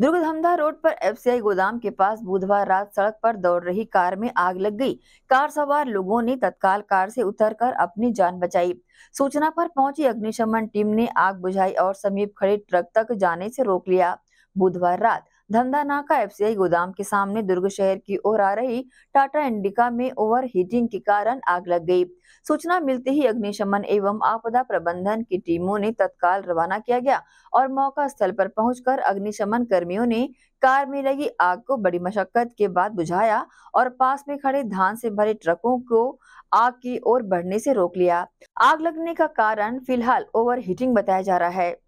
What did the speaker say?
दुर्ग Dhamdha road पर FCI गोदाम के पास बुधवार रात सड़क पर दौड़ रही कार में आग लग गई कार सवार लोगों ने तत्काल कार से उतरकर अपनी जान बचाई सूचना पर पहुंची अग्निशमन टीम ने आग बुझाई और समीप खड़े ट्रक तक जाने से रोक लिया बुधवार रात धंधा सी एफसीआई गोदाम के सामने दुर्ग शहर की ओर आ रही टाटा इंडिका में ओवर हीटिंग के कारण आग लग गई सूचना मिलते ही अग्निशमन एवं आपदा प्रबंधन की टीमों ने तत्काल रवाना किया गया और मौका स्थल पर पहुंचकर अग्निशमन कर्मियों ने कार में लगी आग को बड़ी मशक्कत के बाद बुझाया और पास में खड़े धान से भरे ट्रकों को आग की ओर बढ़ने से रोक लिया आग लगने का कारण फिलहाल ओवर हीटिंग बताया जा रहा है